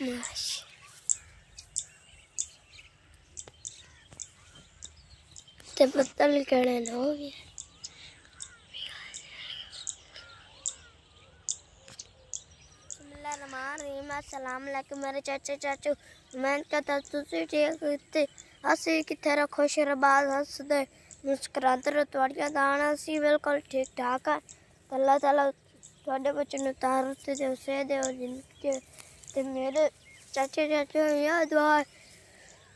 much. The bottle can know मेरे चाचू मैं कहता ठीक खुश रबाज हंसते मुस्कुराते रहो थोड़िया दाना असी बिल्कुल ठीक ठाक है अल्लाह ताला थोड़े बच्चे उतार उसे दे जिंदगी तो मेरे चाचे चाचे याद आए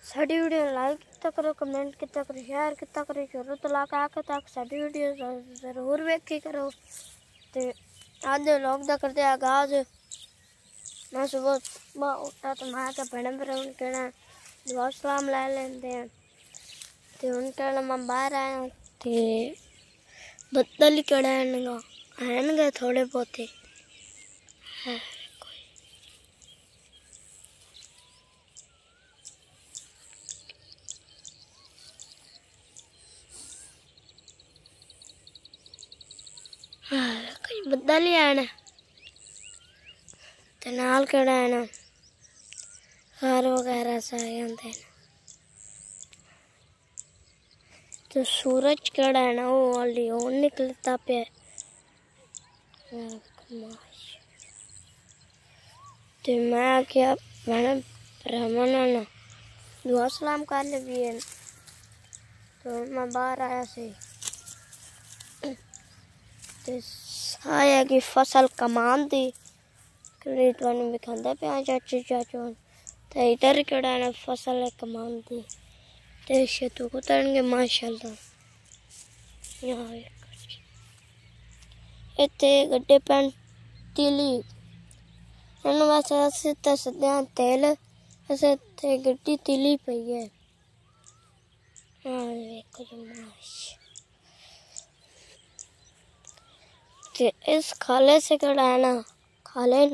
साड़ी वीडियो लाइक किता करो कमेंट किता करो शेयर किता करो जरूर तलाक तो आके तक तो साड़ी वीडियो जरूर वेखी करो तो आज लोग करते आगाज मैं सुबह सुबह उठा तो मैं भेन भरा कहना दुआ सलाम ला लेंगे तो हूँ कहना मैं बहर आया तो बदल ही कड़ा है थोड़े बहुते है तो सूरज कड़ा है ना वो वाली वो निकलता पे तो मैं क्या मैंने ब्राह्मण ना दुआ सलाम कर ले भी है तो मैं बाहर आया से तो साया की फसल कमान दी रेतवान भी खांदा पे चाचू चाचू ते इधर कड़ा ने फसल कमान दी ते शेतू को तरन के माशाल्लाह यहाँ गड्ढे पैन तिली हूँ बस अस दसदे हाँ तेल अस इतने गड्डी तीली पई है हाँ, देखो जी कि इस खाले से कड़ा ना खाले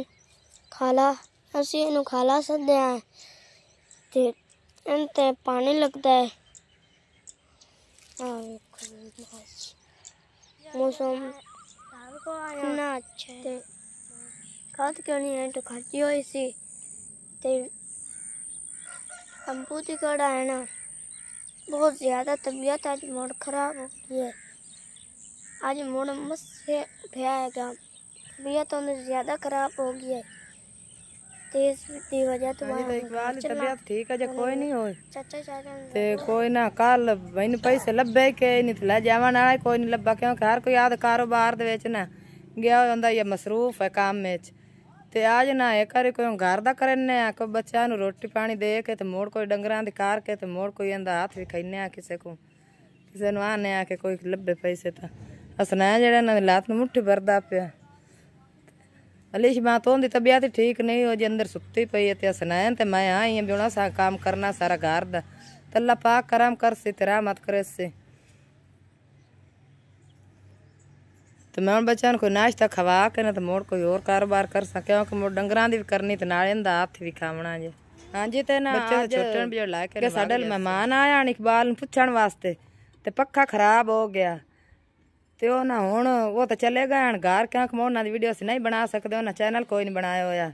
खाला अस इन खाला सदे हैं तो इन पानी लगता है मौसम इन्ना अच्छा खाद क्यों नहीं है तो खर्ची हुई सी अंबू की कड़ा है ना बहुत ज़्यादा तबीयत आज मोड़ खराब हो गई है आज मुड़मस से भयाएगा भैया तो हमें ज़्यादा खराब हो गई है तेज वजह तो तबीयत ठीक है जो कोई नहीं हो चाचा चाचा ते कोई ना कल इन पैसे लब्बे के नहीं तो ले कोई नहीं लब्बा क्यों हर कोई याद कारोबार दे विच ना गया होंदा ये मसरूफ है काम में ਹਸਨਾ ਜਿਹੜਾ ਇਹਨਾਂ ਦੇ ਲੱਤ ਨੂੰ ਮੁੱਠੀ ਵਰਦਾ ਪਿਆ ਅਲੀਸ਼ਮਾ ਤੋਂ ਦੀ ਤਬੀਅਤ ਠੀਕ ਨਹੀਂ ਹੋ ਜੇ ਅੰਦਰ ਸੁੱਤੀ ਪਈ ਹੈ ਤੇ ਹਸਨਾ ਤੇ ਮੈਂ ਆਈ ਹਾਂ ਬਿਉਣਾ ਸਾ ਕੰਮ ਕਰਨਾ ਸਾਰਾ ਘਰ ਦਾ ਤੇ ਅੱਲਾ ਪਾਕ ਕਰਮ ਕਰ ਸੇ ਤੇਰਾ ਮਤ ਕਰੇ ਸੇ ਤੇ ਮੈਂ ਬੱਚਿਆਂ ਨੂੰ ਕੋਈ ਨਾਸ਼ਤਾ ਖਵਾ ਕੇ ਨਾ ਤੇ ਮੋੜ ਕੋਈ ਹੋਰ ਕਾਰੋਬਾਰ ਕਰ ਸਕਿਆ ਕਿ ਮੋੜ ਡੰਗਰਾਂ ਦੀ ਵੀ ਕਰਨੀ ਤੇ ਨਾਲ ਇਹਦਾ ਹੱਥ ਵੀ ਖਾਵਣਾ ਜੇ ਹਾਂਜੀ ਤੇ ਨਾ ਅੱਜ ਛੋਟਣ ਵੀ ਲੈ ਕੇ ਸਾਡੇ ਮਹਿਮਾਨ ਆਇਆ ਇਕਬਾਲ ਨੂੰ ਪੁੱਛਣ ਵਾਸਤੇ ਤੇ ਪੱਖਾ ਖਰਾਬ ਹੋ ਗਿਆ ਤੇ ਉਹ ਨਾ ਹੁਣ ਉਹ ਤਾਂ ਚਲੇ ਗਏ ਹਨ ਘਰ ਕਿਉਂ ਮੈਂ ਉਹਨਾਂ ਦੀ ਵੀਡੀਓ ਸੀ ਨਹੀਂ ਬਣਾ ਸਕਦੇ ਉਹਨਾਂ ਚੈਨਲ ਕੋਈ ਨਹੀਂ ਬਣਾਇਆ ਹੋਇਆ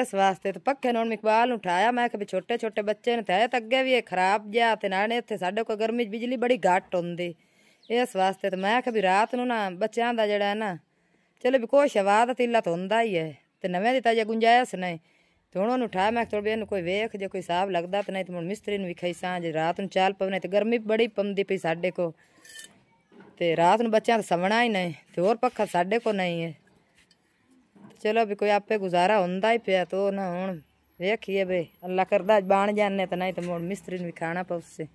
ਇਸ ਵਾਸਤੇ ਤੇ ਪੱਖੇ ਨੂੰ ਇਕਬਾਲ ਉਠਾਇਆ ਮੈਂ ਕਿ ਛੋਟੇ ਛੋਟੇ ਬੱਚੇ ਨੇ ਤੇ ਅੱਗੇ ਵੀ ਇਹ ਖਰਾਬ ਜਾ ਤੇ ਨਾਲੇ ਇੱਥੇ ਸਾਡੇ ਕੋਲ ਗਰਮੀ ਬਿਜਲੀ ਬੜੀ ਘੱਟ ਹੁੰਦੀ ਇਸ ਵਾਸਤੇ ਤੇ ਮੈਂ ਕਿ ਵੀ ਰਾਤ ਨੂੰ ਨਾ ਬੱਚਿਆਂ ਦਾ ਜਿਹੜਾ ਹੈ ਨਾ ਚਲੋ ਵੀ ਕੋਈ ਸ਼ਵਾਦ ਤਿੱਲਾ ਤਾਂ ਹੁੰਦਾ ਹੀ ਹੈ ਤੇ ਨਵੇਂ ਦਿੱਤਾ ਤਾਂ ਜੇ ਗੁੰਜਾਇਸ਼ ਨਹੀਂ ਤੇ ਹੁਣ ਉਹਨੂੰ ਉਠਾਇਆ ਮੈਂ ਥੋੜੀ ਇਹਨੂੰ ਕੋਈ ਵੇਖ ਜੇ ਕੋਈ ਸਾਫ ਲੱਗਦਾ ਤੇ ਨਹੀਂ ਤੇ ਹੁਣ ਮਿਸਤਰੀ ਨੂੰ ਵਿਖਾਈ ਜੇ ਰਾਤ ਨੂੰ ਚਾਲ ਪਵਨੇ ਤੇ ਗਰਮੀ ਬੜੀ ਪੰਦੀ ਪਈ ਸਾਡੇ ਕੋ तो रात में ਬੱਚਿਆਂ तो सवना ही नहीं तो और पखा साढ़े को नहीं है चलो भी कोई आपे गुजारा हों पे तो ना हूँ वेखिए बे अल्लाह ਅੱਲਾ ਕਰਦਾ जाने तो नहीं तो ਤਾਂ मिस्त्री ਮਿਸਤਰੀ ਨੂੰ ਵੀ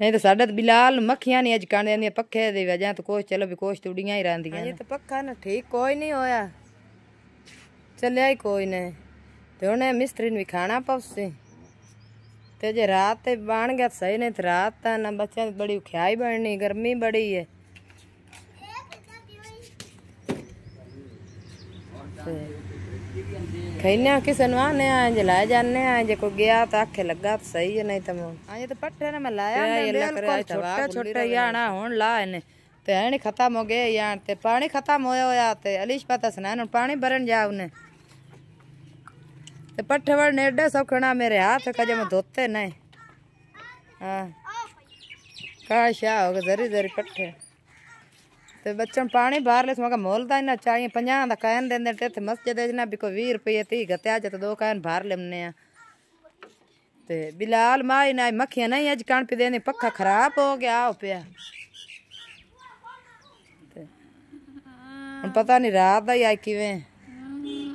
नहीं तो साढ़े तो बिलाल मक्खियां नहीं अज कण पखे दी वजह तो कुछ चलो भी कुछ तुड़िया ही रही तो पखा ना ठीक कोई नहीं होया चलिया ही कोई नहीं तो उन्हें मिस्त्री ने भी खाना पौसे तो जो रात ਤੇ ਬਣ ਗਿਆ ਸਹੀ ਨਹੀਂ ਤੇ ਰਾਤ ਤਾਂ ਨਾ ਬੱਚਿਆਂ ਦੀ ਬੜੀ ਖਿਆਈ ਬਣਨੀ ਗਰਮੀ ਬੜੀ ਹੈ खेने किसी नवाने आए जे लाए जाने आए जे कोई गया तो आखे लगा तो सही है नहीं तो आज तो पट्टे ने मैं लाया बिल्कुल छोटे छोटे याना हुन लाए ने ते हणी खत्म हो गए यान ते पानी खत्म होया होया ते अलीश पता सना पानी भरन जाओ ने तो वाले नेडे सब खड़ा मेरे हाथ कजे में धोते नहीं हाँ का शाह हो गया जरी जरी पट्ठे तो बच्चों पानी बाहर ले मगर मोलता ही ना चाहिए पंजा का कैन दें थे मस्त देना बिको वी रुपये थी गत्या जाते दो कहन बाहर लेमने तो बिलाल माई ना मक्खियाँ नहीं अज कण पी देने पक्खा खराब हो गया हो पिया पता नहीं रात दा ही आई किवें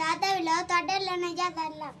தாத்தா விழா தொடர்ல நிஜா தரலாம்